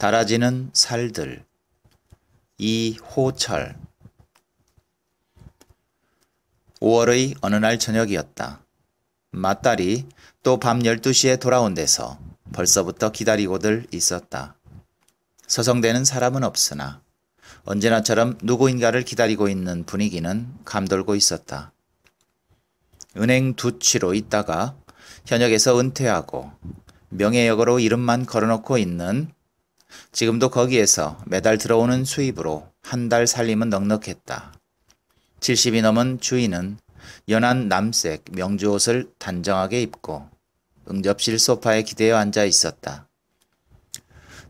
달아지는 살들 이호철 5월의 어느 날 저녁이었다. 맞딸이또 밤 12시에 돌아온 데서 벌써부터 기다리고들 있었다. 서성대는 사람은 없으나 언제나처럼 누구인가를 기다리고 있는 분위기는 감돌고 있었다. 은행 두치로 있다가 현역에서 은퇴하고 명예역으로 이름만 걸어놓고 있는 지금도 거기에서 매달 들어오는 수입으로 한 달 살림은 넉넉했다. 70이 넘은 주인은 연한 남색 명주옷을 단정하게 입고 응접실 소파에 기대어 앉아 있었다.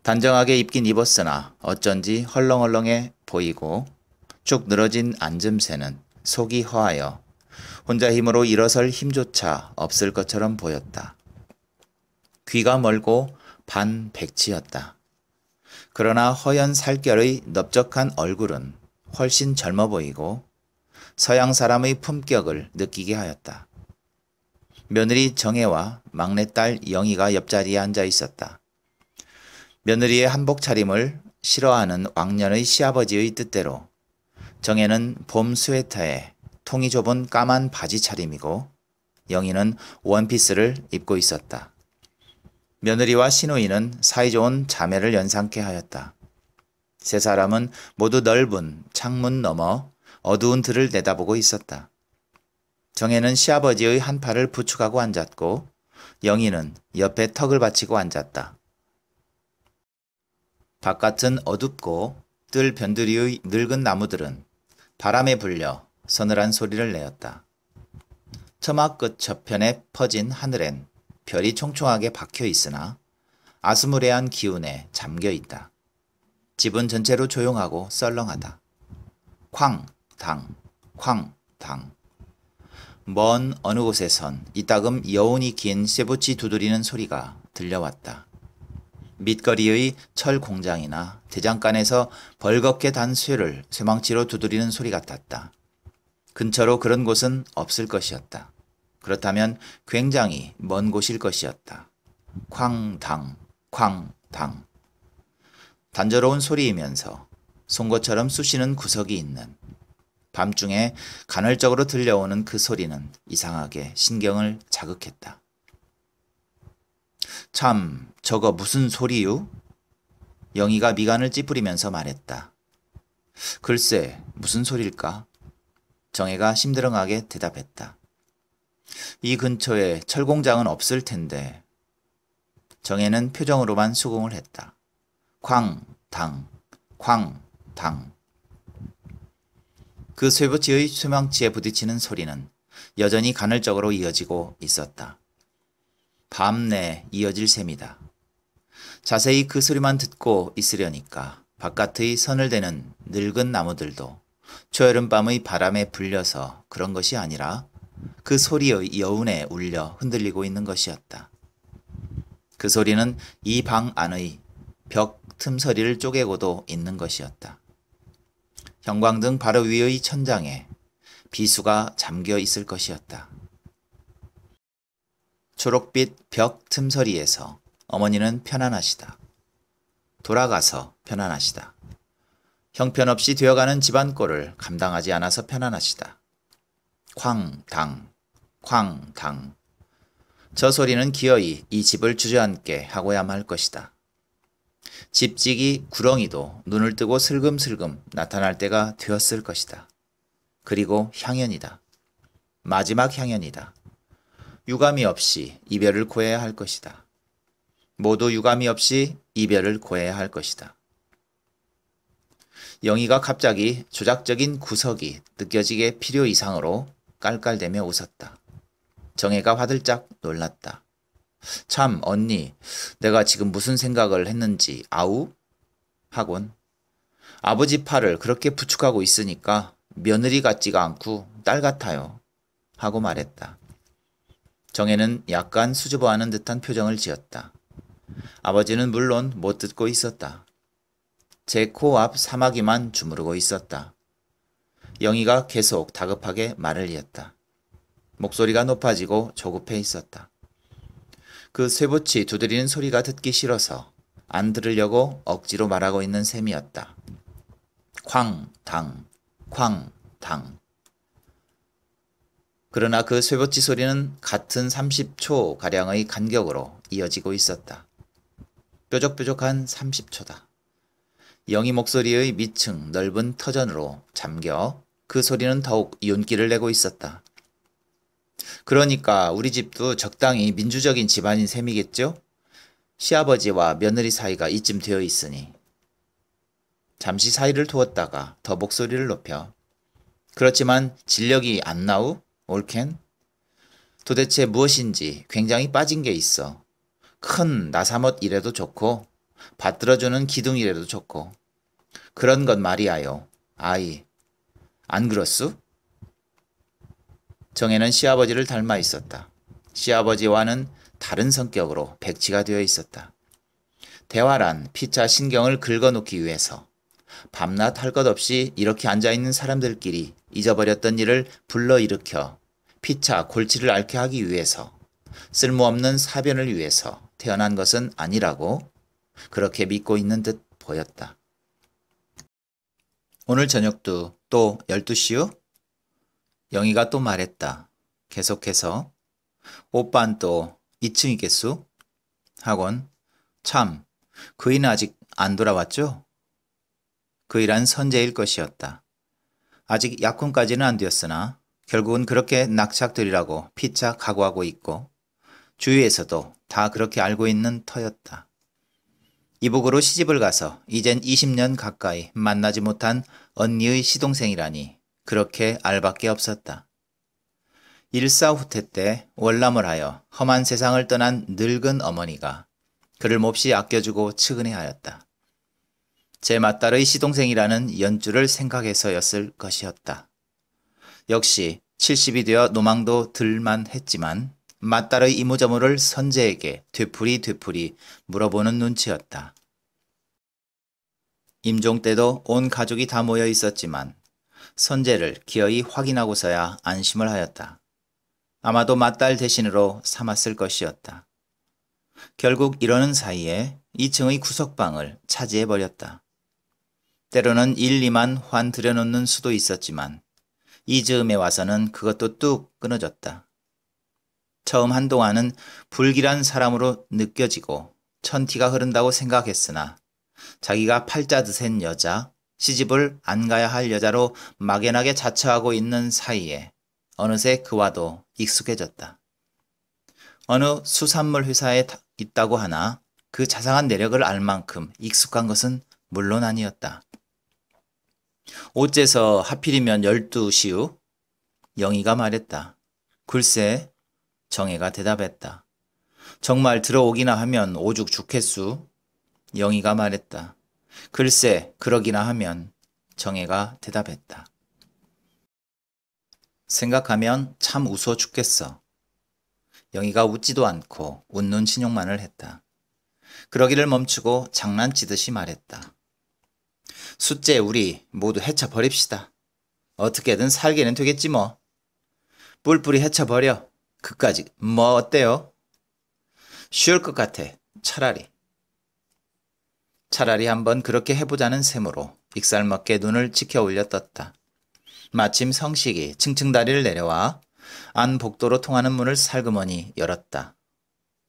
단정하게 입긴 입었으나 어쩐지 헐렁헐렁해 보이고 쭉 늘어진 앉음새는 속이 허하여 혼자 힘으로 일어설 힘조차 없을 것처럼 보였다. 귀가 멀고 반 백치였다. 그러나 허연 살결의 넓적한 얼굴은 훨씬 젊어 보이고 서양 사람의 품격을 느끼게 하였다. 며느리 정혜와 막내딸 영희가 옆자리에 앉아 있었다. 며느리의 한복 차림을 싫어하는 왕년의 시아버지의 뜻대로 정혜는 봄 스웨터에 통이 좁은 까만 바지 차림이고 영희는 원피스를 입고 있었다. 며느리와 시누이는 사이좋은 자매를 연상케 하였다. 세 사람은 모두 넓은 창문 너머 어두운 들을 내다보고 있었다. 정혜는 시아버지의 한 팔을 부축하고 앉았고 영희는 옆에 턱을 받치고 앉았다. 바깥은 어둡고 뜰 변두리의 늙은 나무들은 바람에 불려 서늘한 소리를 내었다. 처마 끝 저편에 퍼진 하늘엔 별이 총총하게 박혀 있으나 아스무레한 기운에 잠겨 있다. 집은 전체로 조용하고 썰렁하다. 쾅, 당, 쾅, 당. 먼 어느 곳에선 이따금 여운이 긴 쇠붙이 두드리는 소리가 들려왔다. 밑거리의 철 공장이나 대장간에서 벌겋게 단 쇠를 쇠망치로 두드리는 소리 같았다. 근처로 그런 곳은 없을 것이었다. 그렇다면 굉장히 먼 곳일 것이었다. 쾅당, 쾅당. 단조로운 소리이면서 송곳처럼 쑤시는 구석이 있는 밤중에 간헐적으로 들려오는 그 소리는 이상하게 신경을 자극했다. 참, 저거 무슨 소리유? 영희가 미간을 찌푸리면서 말했다. 글쎄, 무슨 소릴까? 정혜가 심드렁하게 대답했다. 이 근처에 철공장은 없을 텐데. 정혜는 표정으로만 수긍을 했다. 광, 당, 광, 당. 그 쇠붙이의 수망치에 부딪히는 소리는 여전히 간헐적으로 이어지고 있었다. 밤내 이어질 셈이다. 자세히 그 소리만 듣고 있으려니까 바깥의 선을 대는 늙은 나무들도 초여름 밤의 바람에 불려서 그런 것이 아니라 그 소리의 여운에 울려 흔들리고 있는 것이었다. 그 소리는 이 방 안의 벽 틈서리를 쪼개고도 있는 것이었다. 형광등 바로 위의 천장에 비수가 잠겨 있을 것이었다. 초록빛 벽 틈서리에서 어머니는 편안하시다. 돌아가서 편안하시다. 형편없이 되어가는 집안 꼴을 감당하지 않아서 편안하시다. 쾅당, 쾅당. 저 소리는 기어이 이 집을 주저앉게 하고야말 것이다. 집지기 구렁이도 눈을 뜨고 슬금슬금 나타날 때가 되었을 것이다. 그리고 향연이다. 마지막 향연이다. 유감이 없이 이별을 고해야 할 것이다. 모두 유감이 없이 이별을 고해야 할 것이다. 영희가 갑자기 조작적인 구석이 느껴지게 필요 이상으로 깔깔대며 웃었다. 정혜가 화들짝 놀랐다. 참, 언니, 내가 지금 무슨 생각을 했는지 아우? 하곤 아버지 팔을 그렇게 부축하고 있으니까 며느리 같지가 않고 딸 같아요. 하고 말했다. 정혜는 약간 수줍어하는 듯한 표정을 지었다. 아버지는 물론 못 듣고 있었다. 제 코 앞 사마귀만 주무르고 있었다. 영희가 계속 다급하게 말을 이었다. 목소리가 높아지고 조급해 있었다. 그 쇠붙이 두드리는 소리가 듣기 싫어서 안 들으려고 억지로 말하고 있는 셈이었다. 쾅, 당, 쾅, 당. 그러나 그 쇠붙이 소리는 같은 30초가량의 간격으로 이어지고 있었다. 뾰족뾰족한 30초다. 영희 목소리의 밑층 넓은 터전으로 잠겨 그 소리는 더욱 이기를 내고 있었다. 그러니까 우리 집도 적당히 민주적인 집안인 셈이겠죠? 시아버지와 며느리 사이가 이쯤 되어 있으니. 잠시 사이를 두었다가 더 목소리를 높여. 그렇지만 진력이 안 나우? 올켄 도대체 무엇인지 굉장히 빠진 게 있어. 큰나사못 이래도 좋고, 받들어주는 기둥이래도 좋고. 그런 것 말이야요. 아이, 안 그렇수? 정혜는 시아버지를 닮아 있었다. 시아버지와는 다른 성격으로 백치가 되어 있었다. 대화란 피차 신경을 긁어놓기 위해서 밤낮 할 것 없이 이렇게 앉아있는 사람들끼리 잊어버렸던 일을 불러일으켜 피차 골치를 앓게 하기 위해서 쓸모없는 사변을 위해서 태어난 것은 아니라고 그렇게 믿고 있는 듯 보였다. 오늘 저녁도 또 12시요? 영희가 또 말했다. 계속해서 오빤 또 2층이겠수? 하곤 참 그이는 아직 안 돌아왔죠? 그이란 선제일 것이었다. 아직 약혼까지는 안 되었으나 결국은 그렇게 낙착들이라고 피차 각오하고 있고 주위에서도 다 그렇게 알고 있는 터였다. 이북으로 시집을 가서 이젠 20년 가까이 만나지 못한 언니의 시동생이라니 그렇게 알밖에 없었다. 일사후퇴 때 월남을 하여 험한 세상을 떠난 늙은 어머니가 그를 몹시 아껴주고 측은해하였다. 제 맏딸의 시동생이라는 연주를 생각해서였을 것이었다. 역시 70이 되어 노망도 들만 했지만 맏딸의 이모저모를 선재에게 되풀이 되풀이 물어보는 눈치였다. 임종 때도 온 가족이 다 모여 있었지만 선제를 기어이 확인하고서야 안심을 하였다. 아마도 맏딸 대신으로 삼았을 것이었다. 결국 이러는 사이에 2층의 구석방을 차지해버렸다. 때로는 1, 2만 환 들여놓는 수도 있었지만 이즈음에 와서는 그것도 뚝 끊어졌다. 처음 한동안은 불길한 사람으로 느껴지고 천티가 흐른다고 생각했으나 자기가 팔자드 센 여자, 시집을 안 가야 할 여자로 막연하게 자처하고 있는 사이에 어느새 그와도 익숙해졌다. 어느 수산물 회사에 있다고 하나 그 자상한 내력을 알 만큼 익숙한 것은 물론 아니었다. 어째서 하필이면 12시우? 영희가 말했다. 글쎄, 정혜가 대답했다. 정말 들어오기나 하면 오죽 죽겠수? 영희가 말했다. 글쎄 그러기나 하면 정혜가 대답했다. 생각하면 참 웃어 죽겠어. 영희가 웃지도 않고 웃는 신용만을 했다. 그러기를 멈추고 장난치듯이 말했다. 숫째 우리 모두 헤쳐버립시다 어떻게든 살게는 되겠지 뭐. 뿔뿔이 헤쳐버려 그까지 뭐 어때요? 쉬울 것 같아. 차라리. 차라리 한번 그렇게 해보자는 셈으로 익살맞게 눈을 지켜 올려떴다 마침 성식이 층층다리를 내려와 안 복도로 통하는 문을 살그머니 열었다.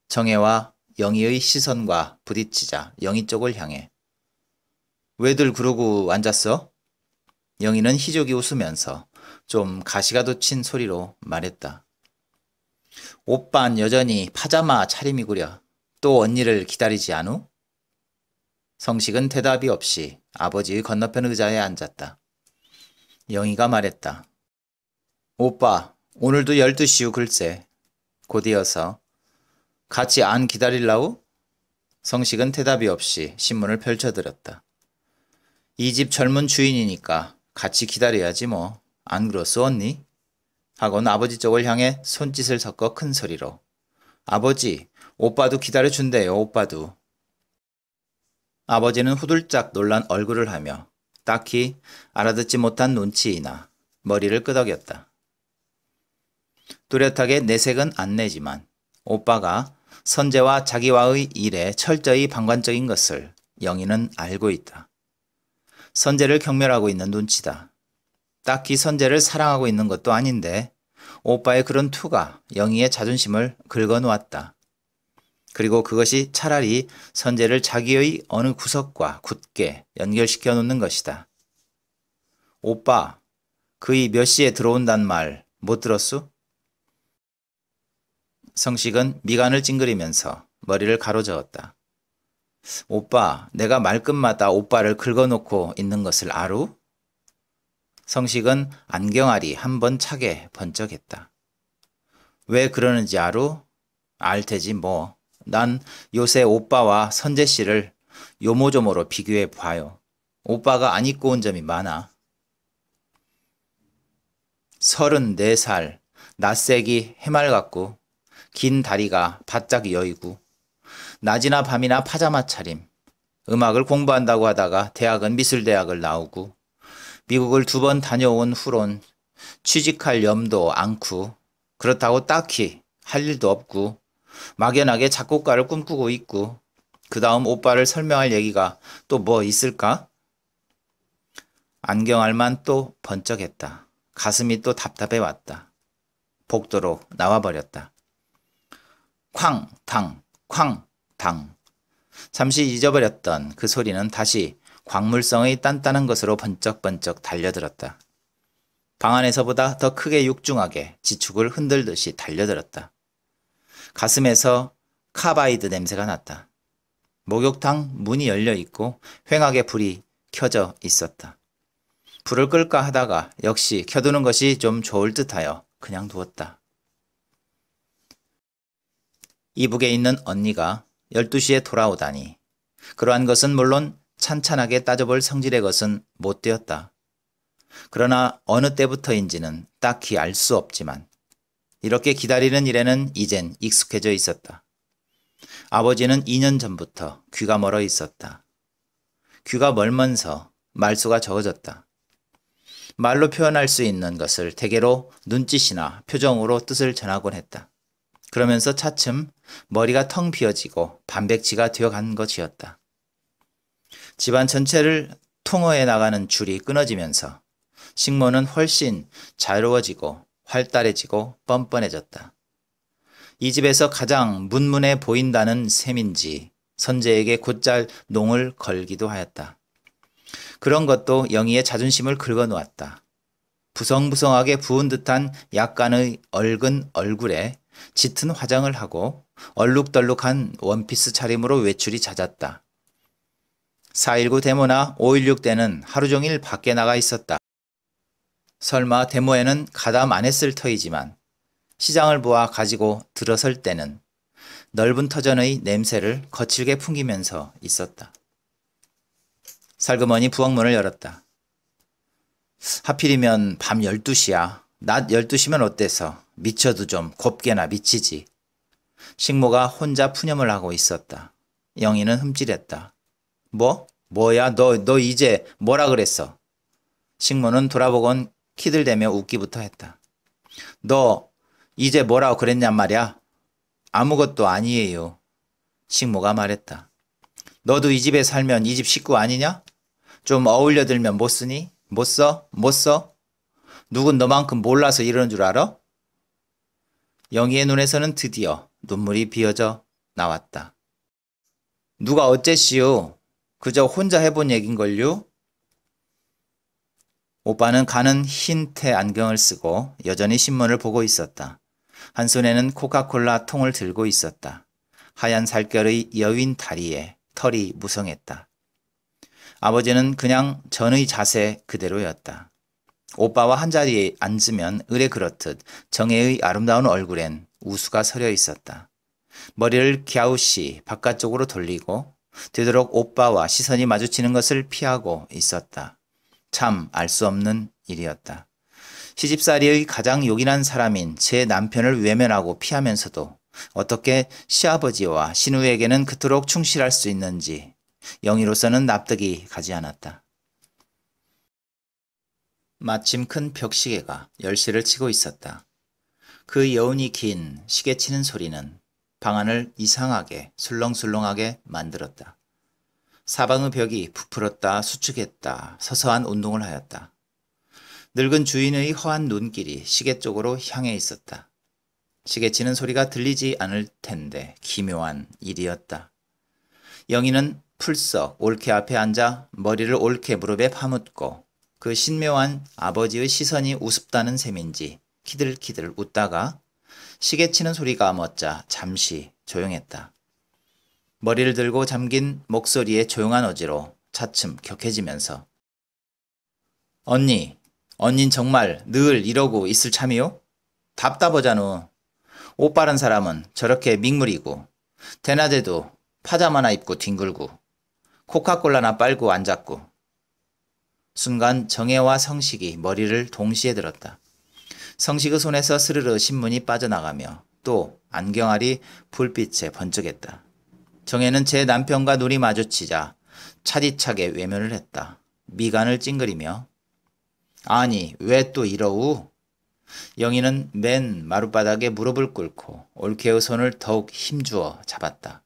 정혜와 영희의 시선과 부딪치자 영희 쪽을 향해 왜들 그러고 앉았어? 영희는 희족이 웃으면서 좀 가시가 돋친 소리로 말했다. 오빤 여전히 파자마 차림이구려. 또 언니를 기다리지 않우? 성식은 대답이 없이 아버지의 건너편 의자에 앉았다. 영희가 말했다. 오빠, 오늘도 12시후 글쎄. 곧이어서 같이 안 기다릴라우? 성식은 대답이 없이 신문을 펼쳐들었다. 이 집 젊은 주인이니까 같이 기다려야지 뭐. 안 그렇소 언니? 하곤 아버지 쪽을 향해 손짓을 섞어 큰 소리로. 아버지, 오빠도 기다려준대요, 오빠도. 아버지는 후들짝 놀란 얼굴을 하며 딱히 알아듣지 못한 눈치이나 머리를 끄덕였다. 뚜렷하게 내색은 안 내지만 오빠가 선재와 자기와의 일에 철저히 방관적인 것을 영희는 알고 있다. 선재를 경멸하고 있는 눈치다. 딱히 선재를 사랑하고 있는 것도 아닌데 오빠의 그런 투가 영희의 자존심을 긁어놓았다. 그리고 그것이 차라리 선제를 자기의 어느 구석과 굳게 연결시켜 놓는 것이다. 오빠, 그이 몇 시에 들어온단 말 못 들었수? 성식은 미간을 찡그리면서 머리를 가로저었다. 오빠, 내가 말끝마다 오빠를 긁어놓고 있는 것을 알우? 성식은 안경알이 한 번 차게 번쩍했다. 왜 그러는지 알우? 알 테지 뭐. 난 요새 오빠와 선재 씨를 요모조모로 비교해 봐요. 오빠가 안 입고 온 점이 많아. 34살, 낯색이 해맑았고, 긴 다리가 바짝 여이고, 낮이나 밤이나 파자마 차림, 음악을 공부한다고 하다가 대학은 미술대학을 나오고, 미국을 두 번 다녀온 후론 취직할 염도 않고, 그렇다고 딱히 할 일도 없고, 막연하게 작곡가를 꿈꾸고 있고 그 다음 오빠를 설명할 얘기가 또 뭐 있을까? 안경알만 또 번쩍했다. 가슴이 또 답답해 왔다. 복도로 나와버렸다. 쾅, 탕, 쾅, 탕. 잠시 잊어버렸던 그 소리는 다시 광물성의 딴딴한 것으로 번쩍번쩍 달려들었다. 방 안에서보다 더 크게 육중하게 지축을 흔들듯이 달려들었다. 가슴에서 카바이드 냄새가 났다. 목욕탕 문이 열려 있고 횡하게 불이 켜져 있었다. 불을 끌까 하다가 역시 켜두는 것이 좀 좋을 듯하여 그냥 두었다. 이북에 있는 언니가 12시에 돌아오다니 그러한 것은 물론 찬찬하게 따져볼 성질의 것은 못 되었다. 그러나 어느 때부터인지는 딱히 알 수 없지만 이렇게 기다리는 일에는 이젠 익숙해져 있었다. 아버지는 2년 전부터 귀가 멀어 있었다. 귀가 멀면서 말수가 적어졌다. 말로 표현할 수 있는 것을 대개로 눈짓이나 표정으로 뜻을 전하곤 했다. 그러면서 차츰 머리가 텅 비어지고 반백치가 되어간 것이었다. 집안 전체를 통어해 나가는 줄이 끊어지면서 식모는 훨씬 자유로워지고 활달해지고 뻔뻔해졌다. 이 집에서 가장 문문해 보인다는 셈인지 선재에게 곧잘 농을 걸기도 하였다. 그런 것도 영희의 자존심을 긁어놓았다. 부성부성하게 부은 듯한 약간의 얼근 얼굴에 짙은 화장을 하고 얼룩덜룩한 원피스 차림으로 외출이 잦았다. 4.19 데모나 5.16 때는 하루 종일 밖에 나가 있었다. 설마 데모에는 가담 안 했을 터이지만 시장을 보아 가지고 들어설 때는 넓은 터전의 냄새를 거칠게 풍기면서 있었다. 살그머니 부엌문을 열었다. 하필이면 밤 12시야. 낮 12시면 어때서? 미쳐도 좀 곱게나 미치지. 식모가 혼자 푸념을 하고 있었다. 영희는 흠찔했다. 뭐? 뭐야? 너, 너 이제 뭐라 그랬어? 식모는 돌아보곤 키들대며 웃기부터 했다. 너 이제 뭐라고 그랬냔 말이야? 아무것도 아니에요. 식모가 말했다. 너도 이 집에 살면 이 집 식구 아니냐? 좀 어울려 들면 못 쓰니? 못 써? 못 써? 누군 너만큼 몰라서 이러는 줄 알아? 영희의 눈에서는 드디어 눈물이 비어져 나왔다. 누가 어째 씨요? 그저 혼자 해본 얘긴걸요? 오빠는 가는 흰테 안경을 쓰고 여전히 신문을 보고 있었다. 한 손에는 코카콜라 통을 들고 있었다. 하얀 살결의 여윈 다리에 털이 무성했다. 아버지는 그냥 전의 자세 그대로였다. 오빠와 한자리에 앉으면 의뢰 그렇듯 정혜의 아름다운 얼굴엔 우수가 서려 있었다. 머리를 갸우시 바깥쪽으로 돌리고 되도록 오빠와 시선이 마주치는 것을 피하고 있었다. 참알수 없는 일이었다. 시집살이의 가장 요긴한 사람인 제 남편을 외면하고 피하면서도 어떻게 시아버지와 신우에게는 그토록 충실할 수 있는지 영희로서는 납득이 가지 않았다. 마침 큰 벽시계가 10시를 치고 있었다. 그 여운이 긴 시계 치는 소리는 방 안을 이상하게 술렁술렁하게 만들었다. 사방의 벽이 부풀었다 수축했다 서서한 운동을 하였다. 늙은 주인의 허한 눈길이 시계 쪽으로 향해 있었다. 시계 치는 소리가 들리지 않을 텐데 기묘한 일이었다. 영희는 풀썩 올케 앞에 앉아 머리를 올케 무릎에 파묻고 그 신묘한 아버지의 시선이 우습다는 셈인지 키들키들 웃다가 시계 치는 소리가 멎자 잠시 조용했다. 머리를 들고 잠긴 목소리의 조용한 어지로 차츰 격해지면서 언니, 언닌 정말 늘 이러고 있을 참이요? 답답하잖우. 옷빠른 사람은 저렇게 민물이고 대낮에도 파자마나 입고 뒹굴고 코카콜라나 빨고 앉았고 순간 정혜와 성식이 머리를 동시에 들었다. 성식의 손에서 스르르 신문이 빠져나가며 또 안경알이 불빛에 번쩍했다. 정혜는 제 남편과 눈이 마주치자 차디차게 외면을 했다. 미간을 찡그리며 아니 왜 또 이러우? 영희는 맨 마룻바닥에 무릎을 꿇고 올케의 손을 더욱 힘주어 잡았다.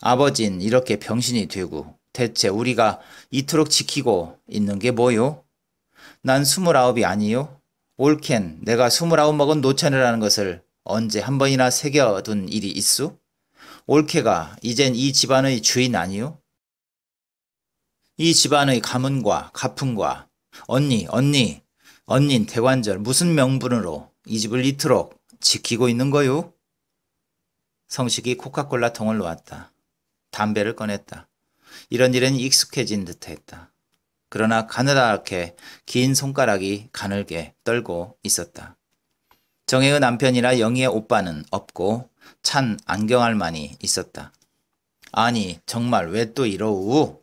아버진 이렇게 병신이 되고 대체 우리가 이토록 지키고 있는 게 뭐요? 난 스물아홉이 아니요? 올캔 내가 스물아홉 먹은 노천이라는 것을 언제 한 번이나 새겨둔 일이 있수? 올케가 이젠 이 집안의 주인 아니요? 이 집안의 가문과 가품과 언니, 언니, 언닌 대관절 무슨 명분으로 이 집을 이토록 지키고 있는 거요? 성식이 코카콜라 통을 놓았다. 담배를 꺼냈다. 이런 일은 익숙해진 듯했다. 그러나 가느다랗게 긴 손가락이 가늘게 떨고 있었다. 정혜의 남편이나 영희의 오빠는 없고 찬안경할 만이 있었다. 아니 정말 왜 또 이러우?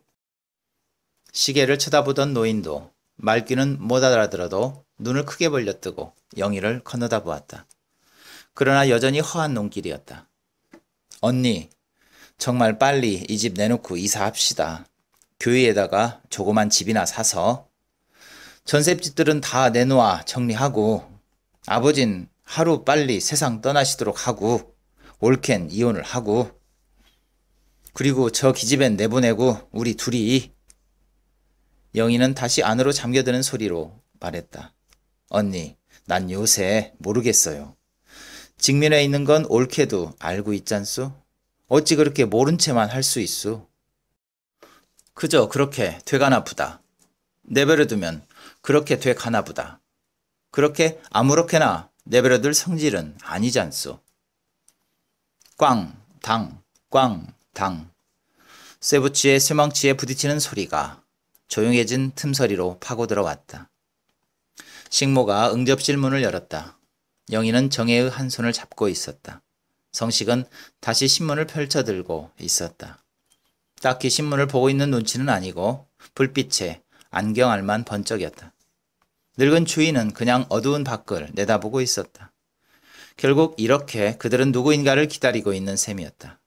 시계를 쳐다보던 노인도 말귀는 못 알아들어도 눈을 크게 벌려뜨고 영희를 건너다 보았다. 그러나 여전히 허한 눈길이었다 언니, 정말 빨리 이 집 내놓고 이사합시다. 교회에다가 조그만 집이나 사서. 전셋집들은 다 내놓아 정리하고 아버진 하루 빨리 세상 떠나시도록 하고 올켄 이혼을 하고 그리고 저 기집애 내보내고 우리 둘이 영희는 다시 안으로 잠겨드는 소리로 말했다. 언니, 난 요새 모르겠어요. 직면에 있는 건 옳게도 알고 있잖소? 어찌 그렇게 모른 채만 할 수 있소? 그저 그렇게 되가나 보다. 내버려두면 그렇게 되가나 보다. 그렇게 아무렇게나 내버려둘 성질은 아니잖소. 꽝, 당, 꽝, 당. 쇠붙이에 쇠망치에 부딪히는 소리가 조용해진 틈서리로 파고들어왔다. 식모가 응접실 문을 열었다. 영희는 정혜의 한 손을 잡고 있었다. 성식은 다시 신문을 펼쳐들고 있었다. 딱히 신문을 보고 있는 눈치는 아니고 불빛에 안경 알만 번쩍였다. 늙은 주인은 그냥 어두운 밖을 내다보고 있었다. 결국 이렇게 그들은 누구인가를 기다리고 있는 셈이었다.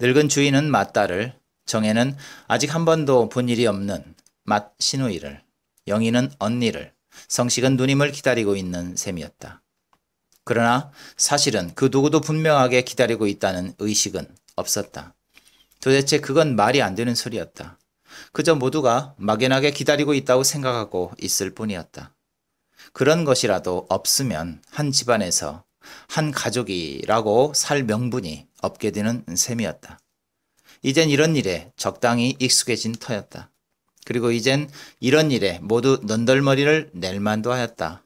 늙은 주인은 맞다를, 정혜는 아직 한 번도 본 일이 없는 맏 신우이를, 영희는 언니를, 성식은 누님을 기다리고 있는 셈이었다. 그러나 사실은 그 누구도 분명하게 기다리고 있다는 의식은 없었다. 도대체 그건 말이 안 되는 소리였다. 그저 모두가 막연하게 기다리고 있다고 생각하고 있을 뿐이었다. 그런 것이라도 없으면 한 집안에서 한 가족이라고 살 명분이 없게 되는 셈이었다. 이젠 이런 일에 적당히 익숙해진 터였다. 그리고 이젠 이런 일에 모두 넌덜머리를 낼 만도 하였다.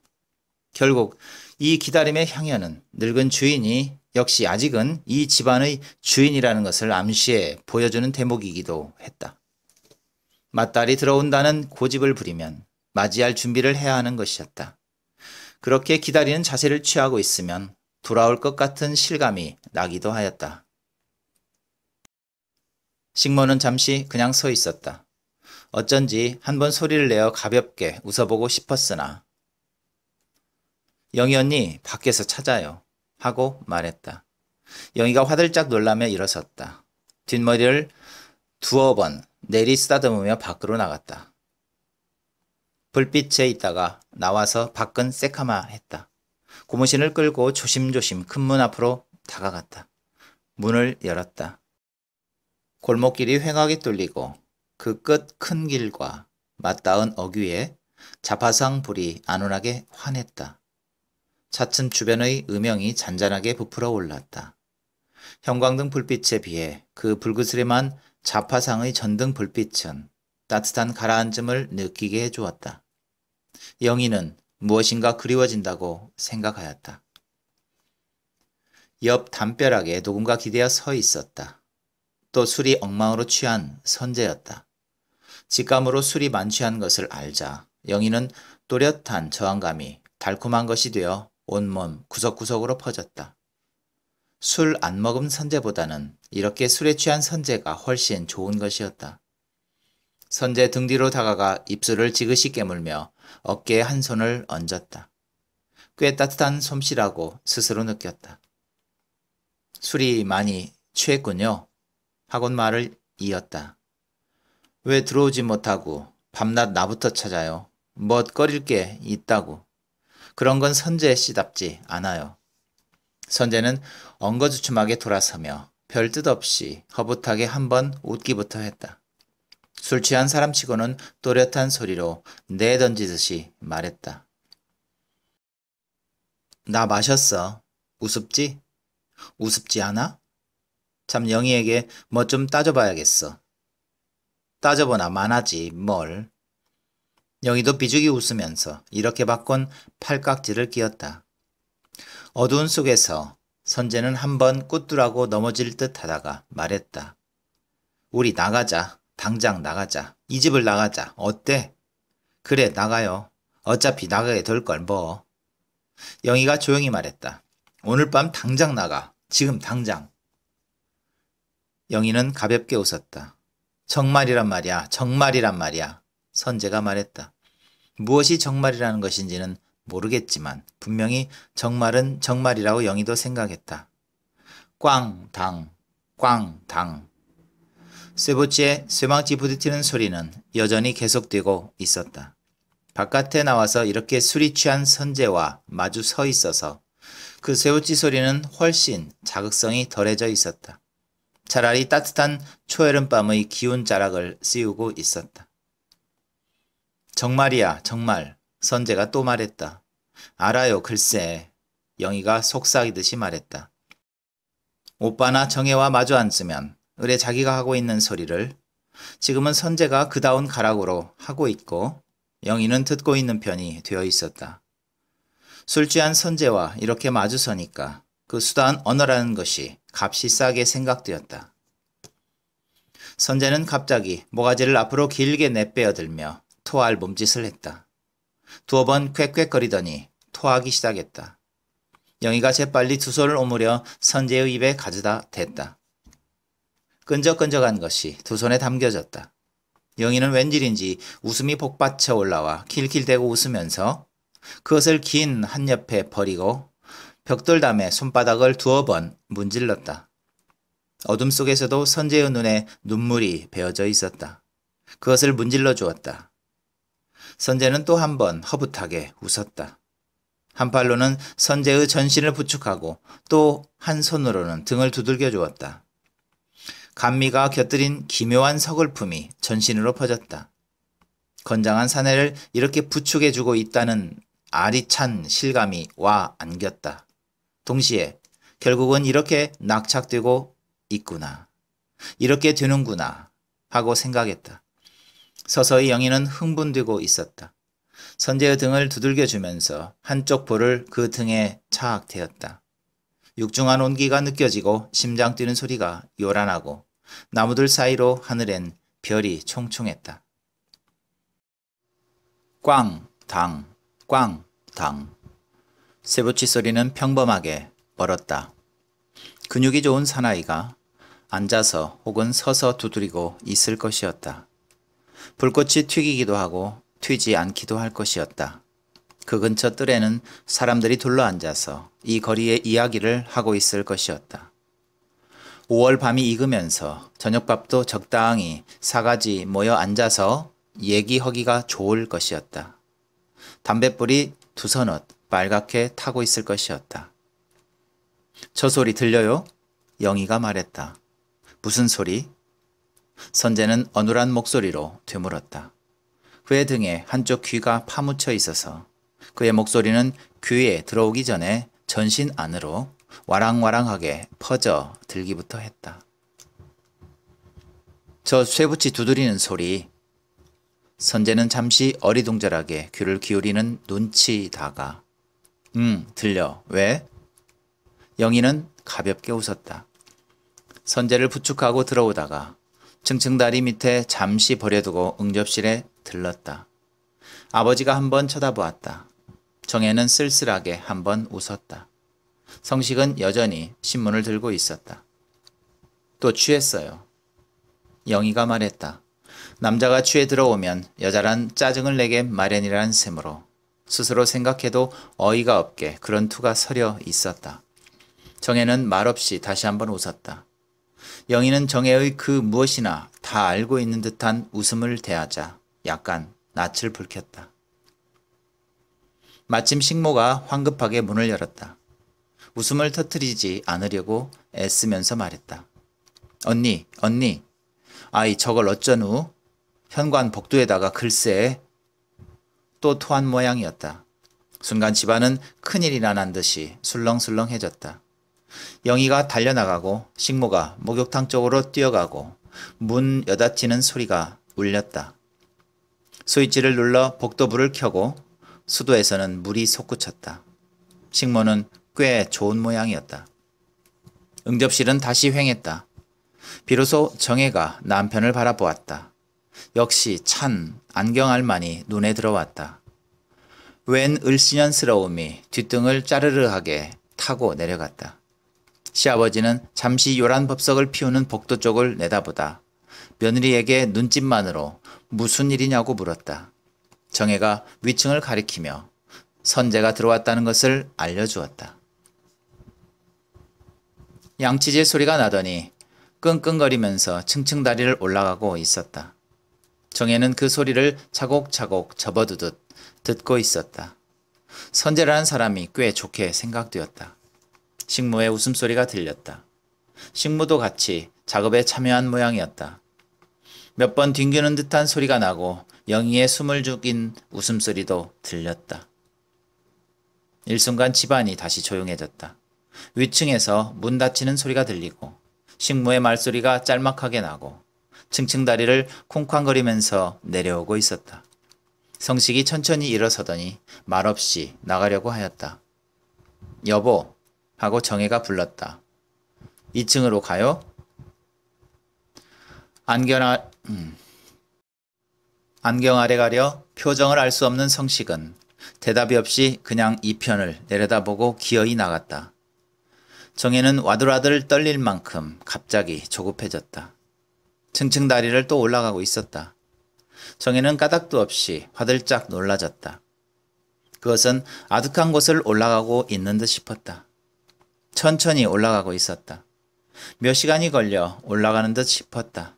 결국 이 기다림의 향연은 늙은 주인이 역시 아직은 이 집안의 주인이라는 것을 암시해 보여주는 대목이기도 했다. 맞다리 들어온다는 고집을 부리면 맞이할 준비를 해야 하는 것이었다. 그렇게 기다리는 자세를 취하고 있으면 돌아올 것 같은 실감이 나기도 하였다. 식모는 잠시 그냥 서 있었다. 어쩐지 한 번 소리를 내어 가볍게 웃어보고 싶었으나 영희 언니 밖에서 찾아요 하고 말했다. 영희가 화들짝 놀라며 일어섰다. 뒷머리를 두어 번 내리 쓰다듬으며 밖으로 나갔다. 불빛에 있다가 나와서 밖은 새카마 했다. 고무신을 끌고 조심조심 큰 문 앞으로 다가갔다. 문을 열었다. 골목길이 횡하게 뚫리고 그 끝 큰 길과 맞닿은 어귀에 자파상 불이 안온하게 환했다. 차츰 주변의 음영이 잔잔하게 부풀어 올랐다. 형광등 불빛에 비해 그 불그스름한 자파상의 전등 불빛은 따뜻한 가라앉음을 느끼게 해주었다. 영희는 무엇인가 그리워진다고 생각하였다. 옆 담벼락에 누군가 기대어 서 있었다. 또 술이 엉망으로 취한 선재였다. 직감으로 술이 만취한 것을 알자 영희는 또렷한 저항감이 달콤한 것이 되어 온몸 구석구석으로 퍼졌다. 술 안 먹은 선재보다는 이렇게 술에 취한 선재가 훨씬 좋은 것이었다. 선재 등 뒤로 다가가 입술을 지그시 깨물며 어깨에 한 손을 얹었다. 꽤 따뜻한 솜씨라고 스스로 느꼈다. 술이 많이 취했군요. 하곤 말을 이었다. 왜 들어오지 못하고 밤낮 나부터 찾아요. 멋거릴 게 있다고. 그런 건 선재 씨답지 않아요. 선재는 엉거주춤하게 돌아서며 별 뜻 없이 허붓하게 한번 웃기부터 했다. 술 취한 사람 치고는 또렷한 소리로 내던지듯이 네 말했다. 나 마셨어. 우습지? 우습지 않아? 참 영희에게 뭐 좀 따져봐야겠어. 따져보나 만하지 뭘. 영희도 비죽이 웃으면서 이렇게 바꾼 팔깍지를 끼었다. 어두운 속에서 선재는 한번 꽂두라고 넘어질 듯 하다가 말했다. 우리 나가자. 당장 나가자. 이 집을 나가자. 어때? 그래, 나가요. 어차피 나가게 될 걸 뭐. 영희가 조용히 말했다. 오늘 밤 당장 나가. 지금 당장. 영희는 가볍게 웃었다. 정말이란 말이야. 정말이란 말이야. 선재가 말했다. 무엇이 정말이라는 것인지는 모르겠지만 분명히 정말은 정말이라고 영희도 생각했다. 꽝, 당, 꽝, 당. 세 번째 쇠망치 부딪히는 소리는 여전히 계속되고 있었다. 바깥에 나와서 이렇게 술이 취한 선재와 마주 서 있어서 그쇠붙치 소리는 훨씬 자극성이 덜해져 있었다. 차라리 따뜻한 초여름 밤의 기운 자락을 씌우고 있었다. 정말이야, 정말. 선재가 또 말했다. 알아요, 글쎄. 영희가 속삭이듯이 말했다. 오빠나 정혜와 마주 앉으면 을의 자기가 하고 있는 소리를 지금은 선재가 그다운 가락으로 하고 있고 영희는 듣고 있는 편이 되어 있었다. 술 취한 선재와 이렇게 마주서니까 그 수단 언어라는 것이 값이 싸게 생각되었다. 선재는 갑자기 모가지를 앞으로 길게 내빼어들며 토할 몸짓을 했다. 두어 번 꽥꽥거리더니 토하기 시작했다. 영희가 재빨리 두 손을 오므려 선재의 입에 가져다 댔다. 끈적끈적한 것이 두 손에 담겨졌다. 영희는 웬일인지 웃음이 복받쳐 올라와 킬킬대고 웃으면서 그것을 긴 한 옆에 버리고 벽돌담에 손바닥을 두어 번 문질렀다. 어둠 속에서도 선재의 눈에 눈물이 베어져 있었다. 그것을 문질러 주었다. 선재는 또 한 번 허붓하게 웃었다. 한 팔로는 선재의 전신을 부축하고 또 한 손으로는 등을 두들겨 주었다. 감미가 곁들인 기묘한 서글픔이 전신으로 퍼졌다. 건장한 사내를 이렇게 부축해주고 있다는 아리찬 실감이 와 안겼다. 동시에 결국은 이렇게 낙착되고 있구나. 이렇게 되는구나 하고 생각했다. 서서히 영희는 흥분되고 있었다. 선재의 등을 두들겨주면서 한쪽 볼을 그 등에 차악되었다. 육중한 온기가 느껴지고 심장 뛰는 소리가 요란하고 나무들 사이로 하늘엔 별이 총총했다. 꽝, 당, 꽝, 당. 세부치 소리는 평범하게 벌었다 근육이 좋은 사나이가 앉아서 혹은 서서 두드리고 있을 것이었다. 불꽃이 튀기기도 하고 튀지 않기도 할 것이었다. 그 근처 뜰에는 사람들이 둘러앉아서 이 거리의 이야기를 하고 있을 것이었다. 5월 밤이 익으면서 저녁밥도 적당히 사가지 모여 앉아서 얘기하기가 좋을 것이었다. 담뱃불이 두서넛 빨갛게 타고 있을 것이었다. 저 소리 들려요? 영희가 말했다. 무슨 소리? 선재는 어눌한 목소리로 되물었다. 그의 등에 한쪽 귀가 파묻혀 있어서 그의 목소리는 귀에 들어오기 전에 전신 안으로 와랑와랑하게 퍼져 들기부터 했다. 저 쇠붙이 두드리는 소리. 선재는 잠시 어리둥절하게 귀를 기울이는 눈치다가 응, 음, 들려. 왜? 영희는 가볍게 웃었다. 선재를 부축하고 들어오다가 층층다리 밑에 잠시 버려두고 응접실에 들렀다. 아버지가 한번 쳐다보았다. 정혜는 쓸쓸하게 한번 웃었다. 성식은 여전히 신문을 들고 있었다. 또 취했어요. 영희가 말했다. 남자가 취해 들어오면 여자란 짜증을 내게 마련이란 셈으로 스스로 생각해도 어이가 없게 그런 투가 서려 있었다. 정혜는 말없이 다시 한번 웃었다. 영희는 정혜의 그 무엇이나 다 알고 있는 듯한 웃음을 대하자 약간 낯을 불켰다. 마침 식모가 황급하게 문을 열었다. 웃음을 터트리지 않으려고 애쓰면서 말했다. 언니, 언니. 아이, 저걸 어쩌누? 현관 복도에다가 글쎄. 또 토한 모양이었다. 순간 집안은 큰일이 나난 듯이 술렁술렁해졌다. 영희가 달려나가고 식모가 목욕탕 쪽으로 뛰어가고 문 여닫히는 소리가 울렸다. 스위치를 눌러 복도불을 켜고 수도에서는 물이 솟구쳤다. 식모는 꽤 좋은 모양이었다. 응접실은 다시 횡했다. 비로소 정혜가 남편을 바라보았다. 역시 찬 안경 알만이 눈에 들어왔다. 웬 을씨년스러움이 뒷등을 짜르르하게 타고 내려갔다. 시아버지는 잠시 요란 법석을 피우는 복도 쪽을 내다보다 며느리에게 눈짓만으로 무슨 일이냐고 물었다. 정혜가 위층을 가리키며 선제가 들어왔다는 것을 알려주었다. 양치질 소리가 나더니 끙끙거리면서 층층 다리를 올라가고 있었다. 정혜는 그 소리를 차곡차곡 접어두듯 듣고 있었다. 선재라는 사람이 꽤 좋게 생각되었다. 식무의 웃음소리가 들렸다. 식무도 같이 작업에 참여한 모양이었다. 몇 번뒹기는 듯한 소리가 나고 영희의 숨을 죽인 웃음소리도 들렸다. 일순간 집안이 다시 조용해졌다. 위층에서 문 닫히는 소리가 들리고 식모의 말소리가 짤막하게 나고 층층다리를 쿵쾅거리면서 내려오고 있었다. 성식이 천천히 일어서더니 말없이 나가려고 하였다. 여보 하고 정혜가 불렀다. 2층으로 가요? 안겨나... 음. 안경 아래 가려 표정을 알 수 없는 성식은 대답이 없이 그냥 이편을 내려다보고 기어이 나갔다. 정혜는 와들와들 떨릴 만큼 갑자기 조급해졌다. 층층 다리를 또 올라가고 있었다. 정혜는 까닭도 없이 화들짝 놀라졌다. 그것은 아득한 곳을 올라가고 있는 듯 싶었다. 천천히 올라가고 있었다. 몇 시간이 걸려 올라가는 듯 싶었다.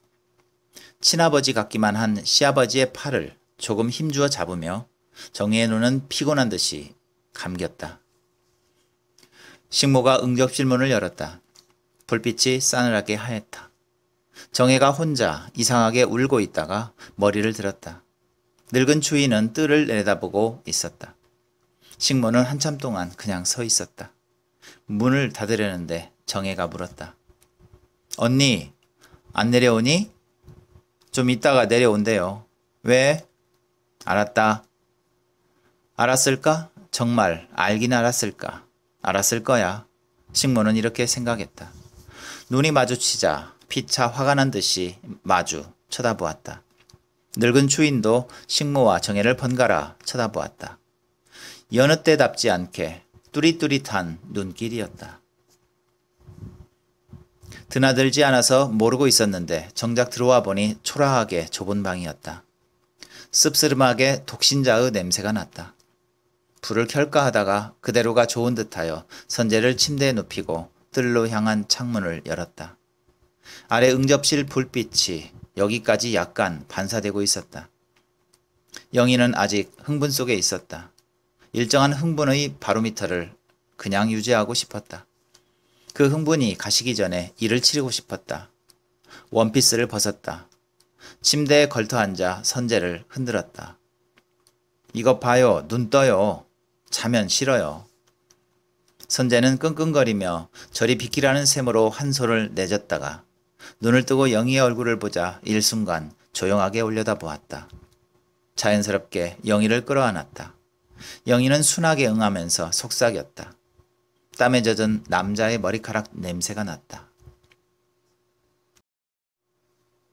친아버지 같기만 한 시아버지의 팔을 조금 힘주어 잡으며 정혜의 눈은 피곤한 듯이 감겼다. 식모가 응접실문을 열었다. 불빛이 싸늘하게 하였다 정혜가 혼자 이상하게 울고 있다가 머리를 들었다. 늙은 추위는 뜰을 내다보고 있었다. 식모는 한참 동안 그냥 서 있었다. 문을 닫으려는데 정혜가 물었다. 언니, 안 내려오니? 좀 이따가 내려온대요. 왜? 알았다. 알았을까? 정말 알긴 알았을까? 알았을 거야. 식모는 이렇게 생각했다. 눈이 마주치자 피차 화가 난 듯이 마주 쳐다보았다. 늙은 추인도 식모와 정혜를 번갈아 쳐다보았다. 여느 때답지 않게 뚜릿뚜릿한 눈길이었다. 드나들지 않아서 모르고 있었는데 정작 들어와 보니 초라하게 좁은 방이었다. 씁쓸하게 독신자의 냄새가 났다. 불을 켤까 하다가 그대로가 좋은 듯하여 선재를 침대에 눕히고 뜰로 향한 창문을 열었다. 아래 응접실 불빛이 여기까지 약간 반사되고 있었다. 영희는 아직 흥분 속에 있었다. 일정한 흥분의 바로미터를 그냥 유지하고 싶었다. 그 흥분이 가시기 전에 이를 치르고 싶었다. 원피스를 벗었다. 침대에 걸터 앉아 선재를 흔들었다. 이것 봐요. 눈 떠요. 자면 싫어요. 선재는 끙끙거리며 저리 비키라는 셈으로 한 소를 내줬다가 눈을 뜨고 영희의 얼굴을 보자 일순간 조용하게 올려다보았다. 자연스럽게 영희를 끌어안았다. 영희는 순하게 응하면서 속삭였다. 땀에 젖은 남자의 머리카락 냄새가 났다.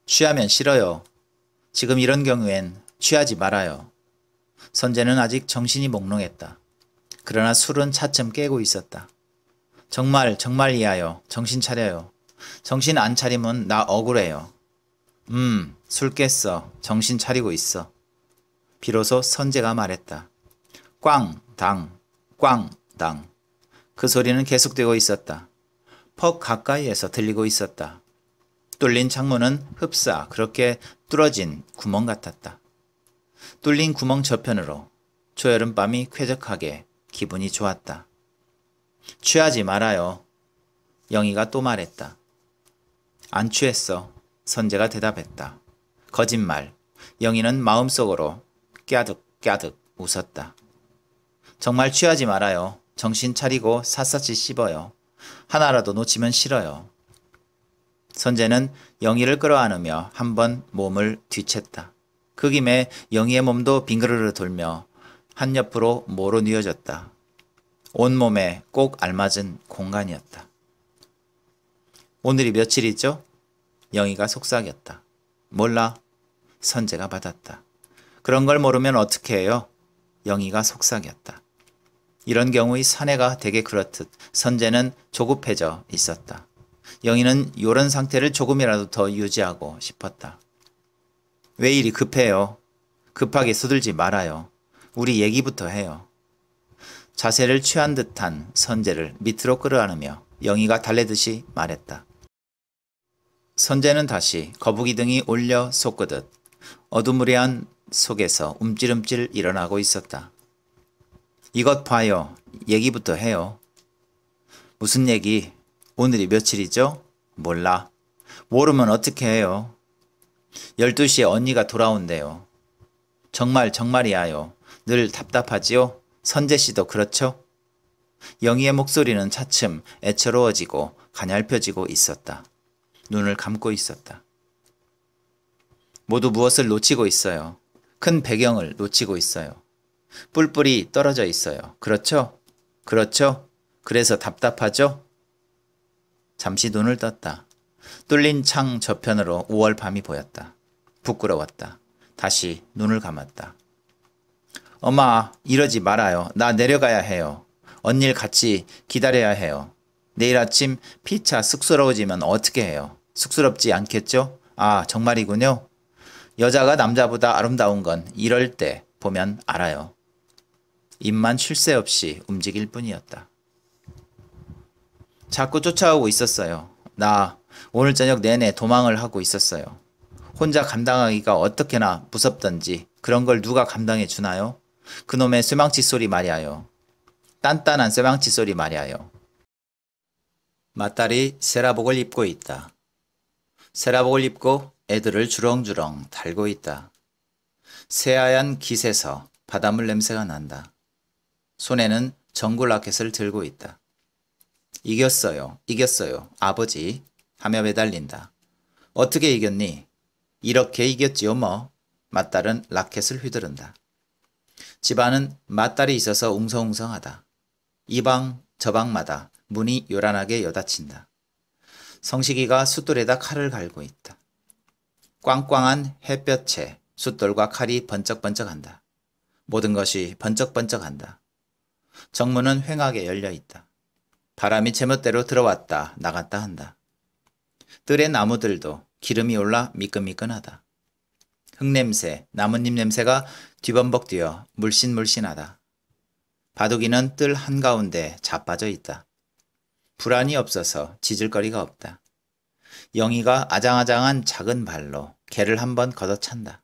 취하면 싫어요. 지금 이런 경우엔 취하지 말아요. 선재는 아직 정신이 몽롱했다. 그러나 술은 차츰 깨고 있었다. 정말 정말 이하여 정신 차려요. 정신 안 차리면 나 억울해요. 음, 술 깼어. 정신 차리고 있어. 비로소 선재가 말했다. 꽝, 당, 꽝, 당. 그 소리는 계속되고 있었다. 퍽 가까이에서 들리고 있었다. 뚫린 창문은 흡사 그렇게 뚫어진 구멍 같았다. 뚫린 구멍 저편으로 초여름 밤이 쾌적하게 기분이 좋았다. 취하지 말아요. 영희가 또 말했다. 안 취했어. 선재가 대답했다. 거짓말. 영희는 마음속으로 깨득깨득 웃었다. 정말 취하지 말아요. 정신 차리고 샅샅이 씹어요. 하나라도 놓치면 싫어요. 선재는 영희를 끌어안으며 한 번 몸을 뒤쳤다그 김에 영희의 몸도 빙그르르 돌며 한 옆으로 모로 뉘어졌다. 온몸에 꼭 알맞은 공간이었다. 오늘이 며칠이죠? 영희가 속삭였다. 몰라. 선재가 받았다. 그런 걸 모르면 어떻게 해요? 영희가 속삭였다. 이런 경우의 사내가 되게 그렇듯 선제는 조급해져 있었다. 영희는 요런 상태를 조금이라도 더 유지하고 싶었다. 왜 이리 급해요? 급하게 서둘지 말아요. 우리 얘기부터 해요. 자세를 취한 듯한 선재를 밑으로 끌어안으며 영희가 달래듯이 말했다. 선재는 다시 거북이 등이 올려 솟구듯 어두무리한 속에서 움찔움찔 일어나고 있었다. 이것 봐요. 얘기부터 해요. 무슨 얘기? 오늘이 며칠이죠? 몰라. 모르면 어떻게 해요? 12시에 언니가 돌아온대요. 정말 정말이야요. 늘 답답하지요? 선재 씨도 그렇죠? 영희의 목소리는 차츰 애처로워지고 가냘펴지고 있었다. 눈을 감고 있었다. 모두 무엇을 놓치고 있어요. 큰 배경을 놓치고 있어요. 뿔뿔이 떨어져 있어요. 그렇죠? 그렇죠? 그래서 답답하죠? 잠시 눈을 떴다. 뚫린 창 저편으로 5월 밤이 보였다. 부끄러웠다. 다시 눈을 감았다. 엄마, 이러지 말아요. 나 내려가야 해요. 언니를 같이 기다려야 해요. 내일 아침 피차 쑥스러워지면 어떻게 해요? 쑥스럽지 않겠죠? 아, 정말이군요. 여자가 남자보다 아름다운 건 이럴 때 보면 알아요. 입만 쉴 새 없이 움직일 뿐이었다. 자꾸 쫓아오고 있었어요. 나 오늘 저녁 내내 도망을 하고 있었어요. 혼자 감당하기가 어떻게나 무섭던지 그런 걸 누가 감당해 주나요? 그놈의 쇠망치 소리 말이에요. 딴딴한 쇠망치 소리 말이에요. 맞다리 세라복을 입고 있다. 세라복을 입고 애들을 주렁주렁 달고 있다. 새하얀 깃에서 바닷물 냄새가 난다. 손에는 정글 라켓을 들고 있다. 이겼어요. 이겼어요. 아버지. 하며 매달린다. 어떻게 이겼니? 이렇게 이겼지요 뭐. 맞딸은 라켓을 휘두른다. 집안은 맞딸이 있어서 웅성웅성하다. 이 방, 저 방마다 문이 요란하게 여닫힌다. 성식이가 숫돌에다 칼을 갈고 있다. 꽝꽝한 햇볕에 숫돌과 칼이 번쩍번쩍한다. 모든 것이 번쩍번쩍한다. 정문은 횡하게 열려 있다. 바람이 제멋대로 들어왔다 나갔다 한다. 뜰의 나무들도 기름이 올라 미끈미끈하다. 흙냄새, 나뭇잎 냄새가 뒤범벅 뛰어 물씬물씬하다. 바둑이는 뜰 한가운데 자빠져 있다. 불안이 없어서 짖을거리가 없다. 영희가 아장아장한 작은 발로 개를 한번 걷어찬다.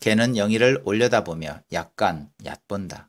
개는 영희를 올려다보며 약간 얕본다.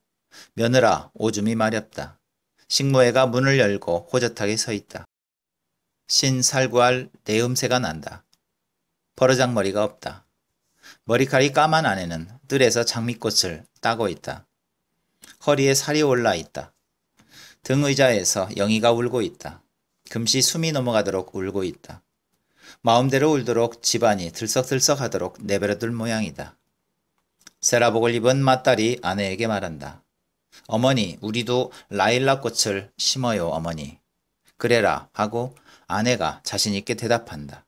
며느라 오줌이 마렵다. 식모애가 문을 열고 호젓하게 서 있다. 신 살구알 내음새가 난다. 버르장머리가 없다. 머리칼이 까만 아내는 뜰에서 장미꽃을 따고 있다. 허리에 살이 올라 있다. 등의자에서 영희가 울고 있다. 금시 숨이 넘어가도록 울고 있다. 마음대로 울도록 집안이 들썩들썩하도록 내버려둘 모양이다. 세라복을 입은 맏딸이 아내에게 말한다. 어머니, 우리도 라일락 꽃을 심어요, 어머니. 그래라 하고 아내가 자신 있게 대답한다.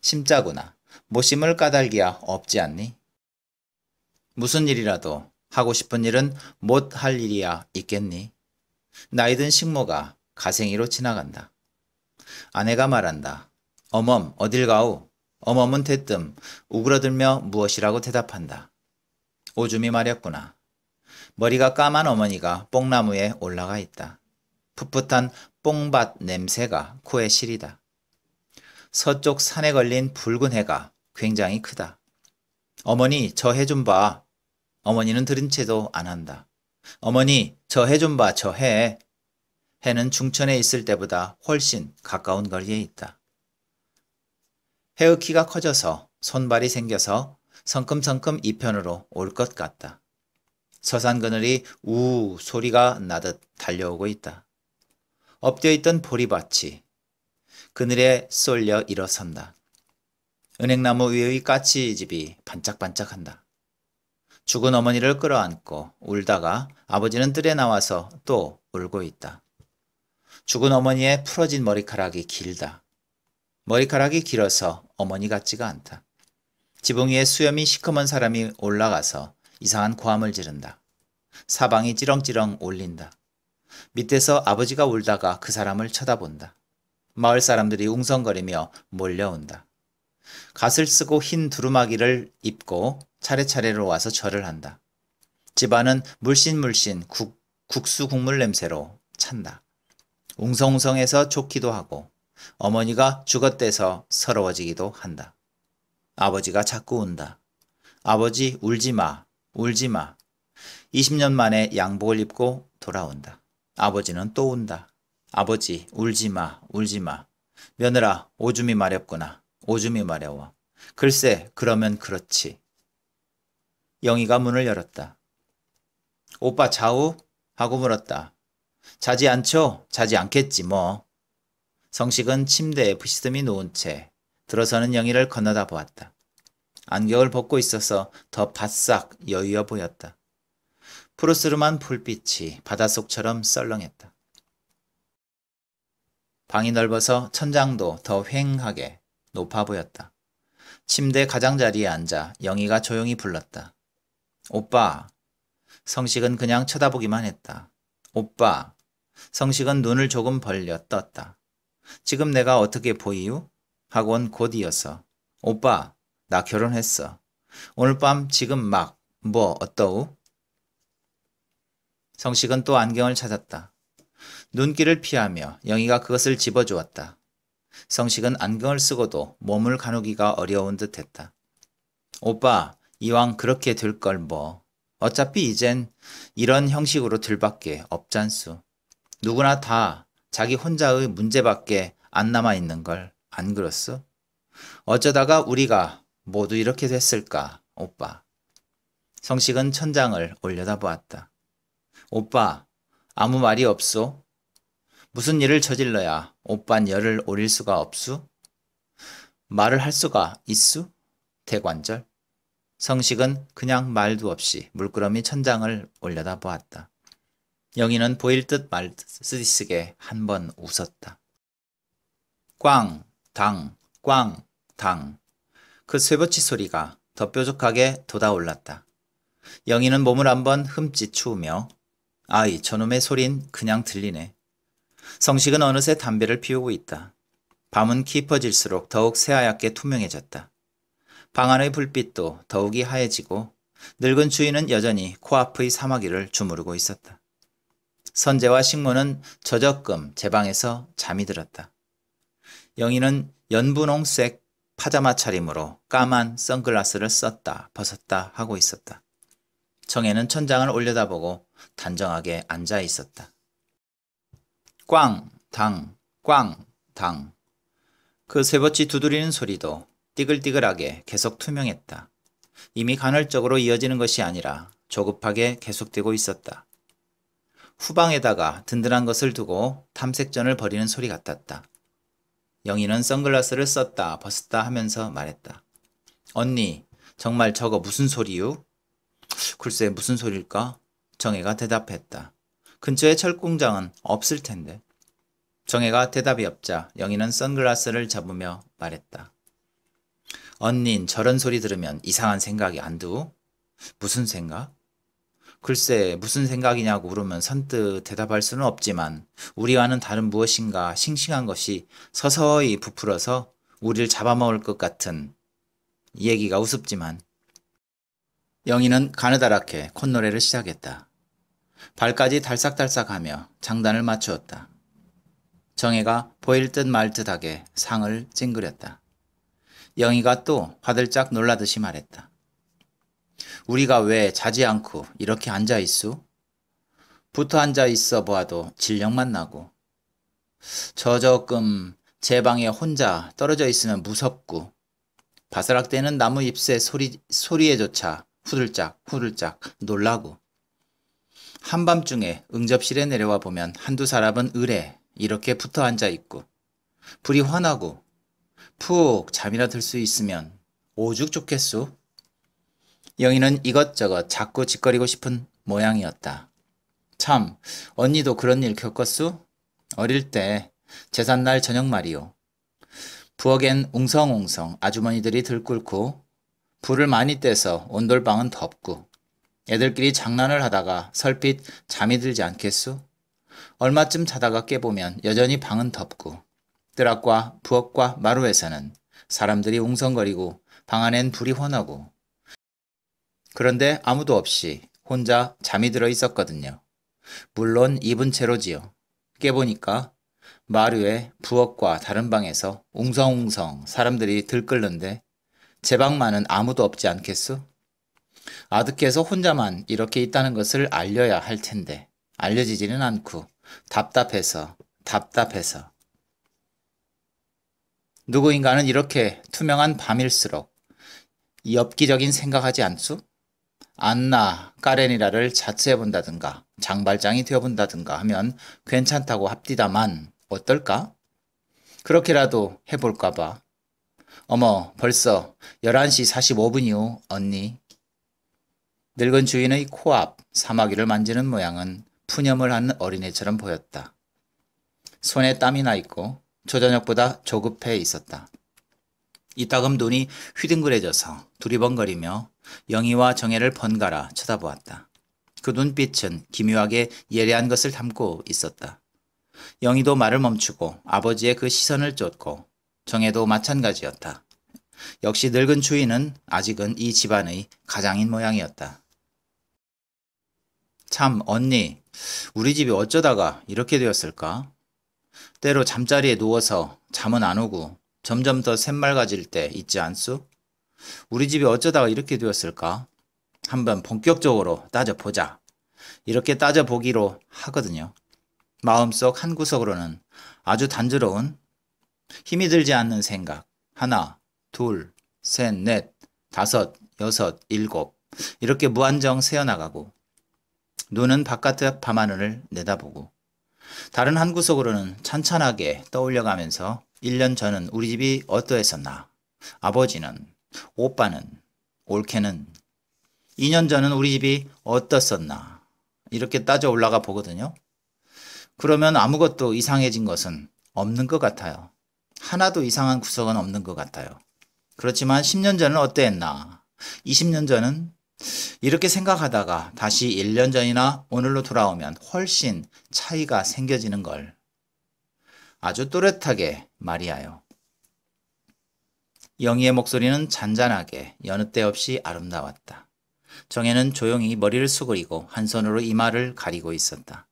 심자구나. 못 심을 까닭이야 없지 않니? 무슨 일이라도 하고 싶은 일은 못 할 일이야 있겠니? 나이든 식모가 가생이로 지나간다. 아내가 말한다. 어멈 어딜 가오? 어멈은 대뜸 우그러들며 무엇이라고 대답한다. 오줌이 마렸구나. 머리가 까만 어머니가 뽕나무에 올라가 있다. 풋풋한 뽕밭 냄새가 코에 실이다 서쪽 산에 걸린 붉은 해가 굉장히 크다. 어머니, 저 해 좀 봐. 어머니는 들은 채도 안 한다. 어머니, 저 해 좀 봐, 저 해. 해는 중천에 있을 때보다 훨씬 가까운 거리에 있다. 해의 키가 커져서 손발이 생겨서 성큼성큼 이편으로 올 것 같다. 서산 그늘이 우 소리가 나듯 달려오고 있다. 엎드려 있던 보리밭이 그늘에 쏠려 일어선다. 은행나무 위의 까치집이 반짝반짝한다. 죽은 어머니를 끌어안고 울다가 아버지는 뜰에 나와서 또 울고 있다. 죽은 어머니의 풀어진 머리카락이 길다. 머리카락이 길어서 어머니 같지가 않다. 지붕 위에 수염이 시커먼 사람이 올라가서 이상한 고함을 지른다. 사방이 찌렁찌렁 올린다. 밑에서 아버지가 울다가 그 사람을 쳐다본다. 마을 사람들이 웅성거리며 몰려온다. 갓을 쓰고 흰 두루마기를 입고 차례차례로 와서 절을 한다. 집안은 물씬물씬 국, 국수 국물 냄새로 찬다. 웅성웅성해서 좋기도 하고 어머니가 죽었대서 서러워지기도 한다. 아버지가 자꾸 운다. 아버지 울지 마 울지 마. 20년 만에 양복을 입고 돌아온다. 아버지는 또온다 아버지, 울지 마, 울지 마. 며느라, 오줌이 마렵구나. 오줌이 마려워. 글쎄, 그러면 그렇지. 영희가 문을 열었다. 오빠 자우? 하고 물었다. 자지 않죠? 자지 않겠지 뭐. 성식은 침대에 부시듬히 놓은 채 들어서는 영희를 건너다 보았다. 안경을 벗고 있어서 더 바싹 여유어 보였다. 푸르스름한 불빛이 바닷속처럼 썰렁했다. 방이 넓어서 천장도 더 휑하게 높아 보였다. 침대 가장자리에 앉아 영희가 조용히 불렀다. 오빠. 성식은 그냥 쳐다보기만 했다. 오빠. 성식은 눈을 조금 벌려 떴다. 지금 내가 어떻게 보이유? 하곤 곧이어서 오빠 나 결혼했어. 오늘 밤 지금 막, 뭐, 어떠우? 성식은 또 안경을 찾았다. 눈길을 피하며 영희가 그것을 집어주었다. 성식은 안경을 쓰고도 몸을 가누기가 어려운 듯 했다. 오빠, 이왕 그렇게 될 걸 뭐. 어차피 이젠 이런 형식으로 들밖에 없잖수. 누구나 다 자기 혼자의 문제밖에 안 남아있는 걸 안 그렇소? 어쩌다가 우리가 모두 이렇게 됐을까, 오빠. 성식은 천장을 올려다보았다. 오빠, 아무 말이 없소? 무슨 일을 저질러야 오빤 열을 올릴 수가 없수? 말을 할 수가 있수? 대관절. 성식은 그냥 말도 없이 물끄러미 천장을 올려다보았다. 영희는 보일 듯말듯 쓰디쓰게 한 번 웃었다. 꽝, 당, 꽝, 당. 그쇠붙이 소리가 더 뾰족하게 돋아올랐다. 영희는 몸을 한번 흠칫 추우며 아이 저놈의 소린 그냥 들리네. 성식은 어느새 담배를 피우고 있다. 밤은 깊어질수록 더욱 새하얗게 투명해졌다. 방 안의 불빛도 더욱이 하얘지고 늙은 주인은 여전히 코앞의 사마귀를 주무르고 있었다. 선재와 식모는 저적금 제 방에서 잠이 들었다. 영희는 연분홍색 파자마 차림으로 까만 선글라스를 썼다 벗었다 하고 있었다. 청해는 천장을 올려다보고 단정하게 앉아 있었다. 꽝, 당, 꽝, 당. 그세벗이 두드리는 소리도 띠글띠글하게 계속 투명했다. 이미 간헐적으로 이어지는 것이 아니라 조급하게 계속되고 있었다. 후방에다가 든든한 것을 두고 탐색전을 벌이는 소리 같았다. 영희는 선글라스를 썼다 벗었다 하면서 말했다. 언니 정말 저거 무슨 소리유? 글쎄 무슨 소릴까? 정혜가 대답했다. 근처에 철공장은 없을 텐데. 정혜가 대답이 없자 영희는 선글라스를 잡으며 말했다. 언니 저런 소리 들으면 이상한 생각이 안 두? 무슨 생각? 글쎄 무슨 생각이냐고 물으면 선뜻 대답할 수는 없지만 우리와는 다른 무엇인가 싱싱한 것이 서서히 부풀어서 우리를 잡아먹을 것 같은 얘기가 우습지만 영희는 가느다랗게 콧노래를 시작했다. 발까지 달싹달싹하며 장단을 맞추었다. 정혜가 보일 듯 말 듯하게 상을 찡그렸다. 영희가 또 화들짝 놀라듯이 말했다. 우리가 왜 자지 않고 이렇게 앉아 있수? 붙어 앉아 있어 보아도 진령만 나고 저저금제 방에 혼자 떨어져 있으면 무섭고 바스락대는 나무 잎새 소리, 소리에조차 후들짝 후들짝 놀라고 한밤중에 응접실에 내려와 보면 한두 사람은 의뢰 이렇게 붙어 앉아 있고 불이 환하고 푹 잠이나 들 수 있으면 오죽 좋겠소. 영희는 이것저것 자꾸 짓거리고 싶은 모양이었다. 참, 언니도 그런 일 겪었수? 어릴 때 재산날 저녁 말이오 부엌엔 웅성웅성 아주머니들이 들끓고 불을 많이 떼서 온돌방은 덥고 애들끼리 장난을 하다가 설핏 잠이 들지 않겠수? 얼마쯤 자다가 깨보면 여전히 방은 덥고 뜰락과 부엌과 마루에서는 사람들이 웅성거리고 방 안엔 불이 훤하고 그런데 아무도 없이 혼자 잠이 들어 있었거든요. 물론 입은 채로지요. 깨보니까 마루의 부엌과 다른 방에서 웅성웅성 사람들이 들끓는데 제 방만은 아무도 없지 않겠소? 아득해서 혼자만 이렇게 있다는 것을 알려야 할 텐데 알려지지는 않고 답답해서 답답해서 누구인가는 이렇게 투명한 밤일수록 엽기적인 생각하지 않소 안나, 까렌이라를 자처해 본다든가 장발장이 되어 본다든가 하면 괜찮다고 합디다만 어떨까? 그렇게라도 해볼까 봐. 어머 벌써 11시 4 5분이오 언니. 늙은 주인의 코앞 사마귀를 만지는 모양은 푸념을 하는 어린애처럼 보였다. 손에 땀이 나 있고 조저녁보다 조급해 있었다. 이따금 눈이 휘둥그레져서 두리번거리며 영희와 정혜를 번갈아 쳐다보았다. 그 눈빛은 기묘하게 예리한 것을 담고 있었다. 영희도 말을 멈추고 아버지의 그 시선을 쫓고 정혜도 마찬가지였다. 역시 늙은 주인은 아직은 이 집안의 가장인 모양이었다. 참 언니, 우리 집이 어쩌다가 이렇게 되었을까? 때로 잠자리에 누워서 잠은 안 오고 점점 더샘말가질때 있지 않소 우리 집이 어쩌다가 이렇게 되었을까? 한번 본격적으로 따져보자. 이렇게 따져보기로 하거든요. 마음속 한 구석으로는 아주 단조로운 힘이 들지 않는 생각. 하나, 둘, 셋, 넷, 다섯, 여섯, 일곱. 이렇게 무한정 새어나가고, 눈은 바깥의 밤하늘을 내다보고, 다른 한 구석으로는 찬찬하게 떠올려가면서 1년 전은 우리 집이 어떠했었나? 아버지는, 오빠는, 올케는 2년 전은 우리 집이 어떻었나? 이렇게 따져 올라가 보거든요. 그러면 아무것도 이상해진 것은 없는 것 같아요. 하나도 이상한 구석은 없는 것 같아요. 그렇지만 10년 전은 어땠나? 20년 전은 이렇게 생각하다가 다시 1년 전이나 오늘로 돌아오면 훨씬 차이가 생겨지는 걸 아주 또렷하게 말이하여 영희의 목소리는 잔잔하게 여느 때 없이 아름다웠다. 정혜는 조용히 머리를 수그리고 한 손으로 이마를 가리고 있었다.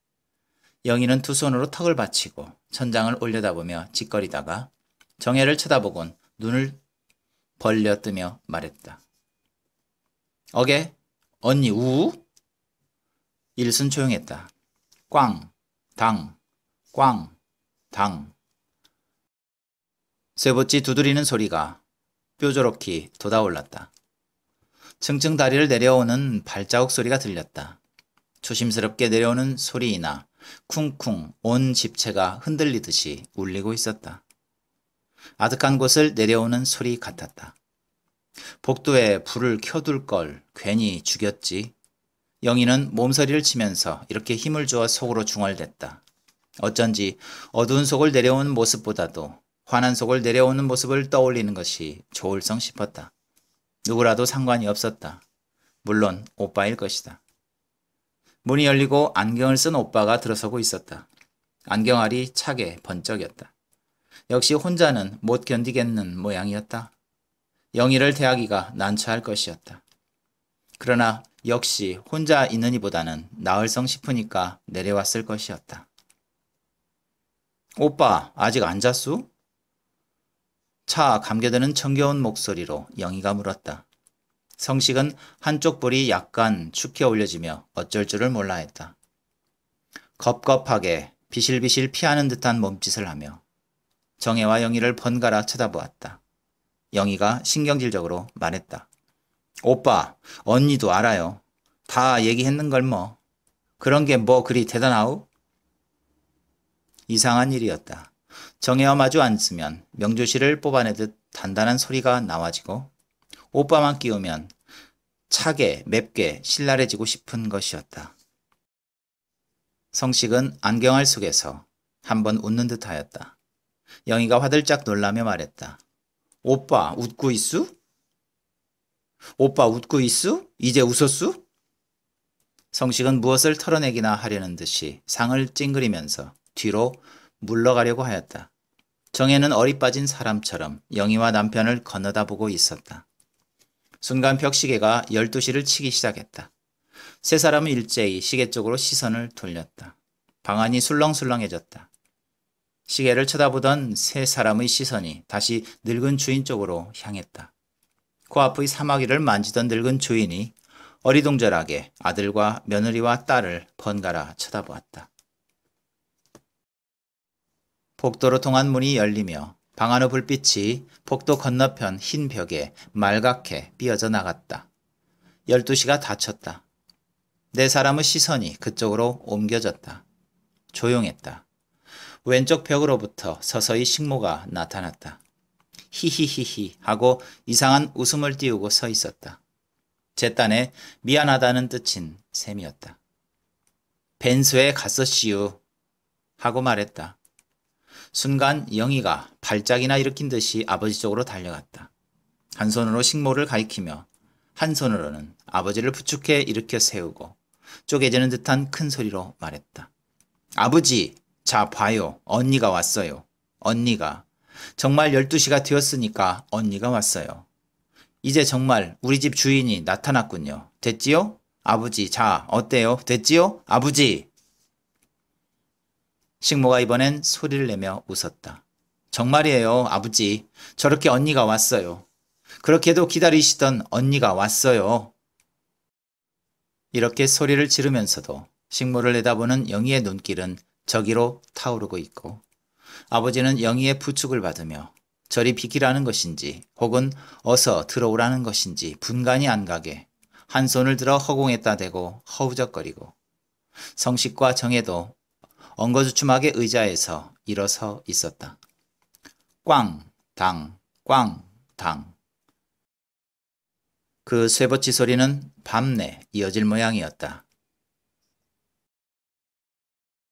영희는 두 손으로 턱을 받치고 천장을 올려다보며 짓거리다가 정혜를 쳐다보곤 눈을 벌려 뜨며 말했다. 어게? 언니 우? 일순 조용했다. 꽝, 당, 꽝, 당. 쇠붙이 두드리는 소리가 뾰족히 돋아올랐다. 층층 다리를 내려오는 발자국 소리가 들렸다. 조심스럽게 내려오는 소리이나 쿵쿵 온 집체가 흔들리듯이 울리고 있었다. 아득한 곳을 내려오는 소리 같았다. 복도에 불을 켜둘 걸 괜히 죽였지. 영희는 몸서리를 치면서 이렇게 힘을 주어 속으로 중얼댔다. 어쩐지 어두운 속을 내려오는 모습보다도 환한 속을 내려오는 모습을 떠올리는 것이 좋을성 싶었다. 누구라도 상관이 없었다. 물론 오빠일 것이다. 문이 열리고 안경을 쓴 오빠가 들어서고 있었다. 안경알이 차게 번쩍였다. 역시 혼자는 못 견디겠는 모양이었다. 영희를 대하기가 난처할 것이었다. 그러나 역시 혼자 있느니보다는 나을성 싶으니까 내려왔을 것이었다. 오빠, 아직 안 잤수? 차 감겨드는 정겨운 목소리로 영희가 물었다. 성식은 한쪽 볼이 약간 축해 올려지며 어쩔 줄을 몰라 했다. 겁겁하게 비실비실 피하는 듯한 몸짓을 하며 정혜와 영희를 번갈아 쳐다보았다. 영희가 신경질적으로 말했다. 오빠, 언니도 알아요. 다 얘기했는 걸 뭐. 그런 게 뭐 그리 대단하우? 이상한 일이었다. 정혜와 마주 앉으면 명조씨를 뽑아내듯 단단한 소리가 나와지고 오빠만 끼우면 차게 맵게 신랄해지고 싶은 것이었다. 성식은 안경알 속에서 한번 웃는 듯하였다. 영희가 화들짝 놀라며 말했다. 오빠 웃고 있수? 오빠 웃고 있수? 이제 웃었수? 성식은 무엇을 털어내기나 하려는 듯이 상을 찡그리면서 뒤로 물러가려고 하였다. 정혜는 어리빠진 사람처럼 영희와 남편을 건너다보고 있었다. 순간 벽시계가 12시를 치기 시작했다. 세 사람은 일제히 시계 쪽으로 시선을 돌렸다. 방안이 술렁술렁해졌다. 시계를 쳐다보던 세 사람의 시선이 다시 늙은 주인 쪽으로 향했다. 코앞의 사마귀를 만지던 늙은 주인이 어리둥절하게 아들과 며느리와 딸을 번갈아 쳐다보았다. 복도로 통한 문이 열리며 방 안의 불빛이 복도 건너편 흰 벽에 말갛게 삐어져 나갔다. 12시가 다쳤다. 내 사람의 시선이 그쪽으로 옮겨졌다. 조용했다. 왼쪽 벽으로부터 서서히 식모가 나타났다. 히히히히 하고 이상한 웃음을 띄우고 서 있었다. 제 딴에 미안하다는 뜻인 셈이었다. 벤소에 갔었시유 하고 말했다. 순간 영희가 발작이나 일으킨 듯이 아버지 쪽으로 달려갔다. 한 손으로 식모를 가리키며 한 손으로는 아버지를 부축해 일으켜 세우고 쪼개지는 듯한 큰 소리로 말했다. 아버지, 자 봐요. 언니가 왔어요. 언니가. 정말 12시가 되었으니까 언니가 왔어요. 이제 정말 우리 집 주인이 나타났군요. 됐지요? 아버지, 자, 어때요? 됐지요? 아버지! 식모가 이번엔 소리를 내며 웃었다. 정말이에요, 아버지. 저렇게 언니가 왔어요. 그렇게도 기다리시던 언니가 왔어요. 이렇게 소리를 지르면서도 식모를 내다보는 영희의 눈길은 저기로 타오르고 있고 아버지는 영희의 부축을 받으며 저리 비키라는 것인지 혹은 어서 들어오라는 것인지 분간이 안 가게 한 손을 들어 허공에따 대고 허우적거리고 성식과 정혜도 엉거주춤하게 의자에서 일어서 있었다. 꽝, 당, 꽝, 당. 그 쇠버치 소리는 밤내 이어질 모양이었다.